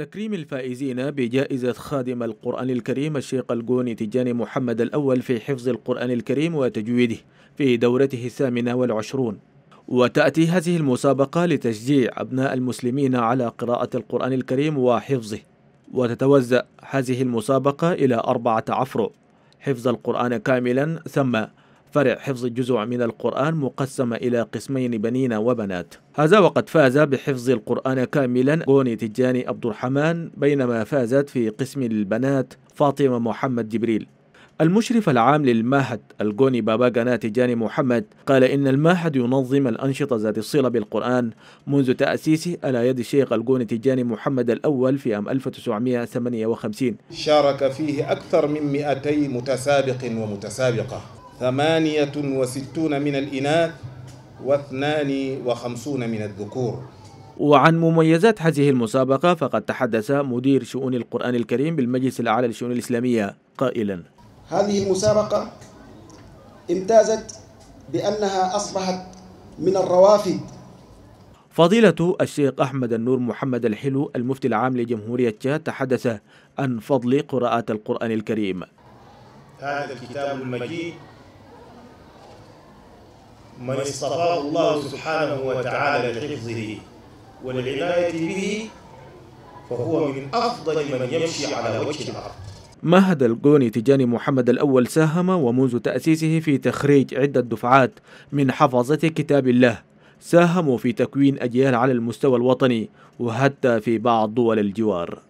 تكريم الفائزين بجائزة خادم القرآن الكريم الشيخ القوني تجاني محمد الأول في حفظ القرآن الكريم وتجويده في دورته الثامنة والعشرون وتأتي هذه المسابقة لتشجيع أبناء المسلمين على قراءة القرآن الكريم وحفظه وتتوزع هذه المسابقة إلى أربعة عفر حفظ القرآن كاملا ثم فرع حفظ جزء من القرآن مقسم إلى قسمين بنين وبنات هذا وقد فاز بحفظ القرآن كاملا غوني تجاني عبد الرحمن بينما فازت في قسم البنات فاطمة محمد جبريل المشرف العام للمعهد الجوني بابا جناتي جاني محمد قال إن المعهد ينظم الأنشطة ذات الصلة بالقرآن منذ تأسيسه على يد الشيخ الجوني تجاني محمد الأول في عام 1958 شارك فيه أكثر من 200 متسابق ومتسابقة ثمانية وستون من الإناث واثنان وخمسون من الذكور وعن مميزات هذه المسابقة فقد تحدث مدير شؤون القرآن الكريم بالمجلس الأعلى للشؤون الإسلامية قائلا هذه المسابقة امتازت بأنها أصبحت من الروافد فضيلة الشيخ أحمد النور محمد الحلو المفتي العام لجمهورية تشاد تحدث عن فضل قراءة القرآن الكريم هذا الكتاب المجيد من اصطفاه الله سبحانه وتعالى لحفظه والعناية به فهو من أفضل من يمشي على وجه الأرض مهد القوني تجاني محمد الأول ساهم ومنذ تأسيسه في تخريج عدة دفعات من حفظة كتاب الله ساهموا في تكوين أجيال على المستوى الوطني وحتى في بعض دول الجوار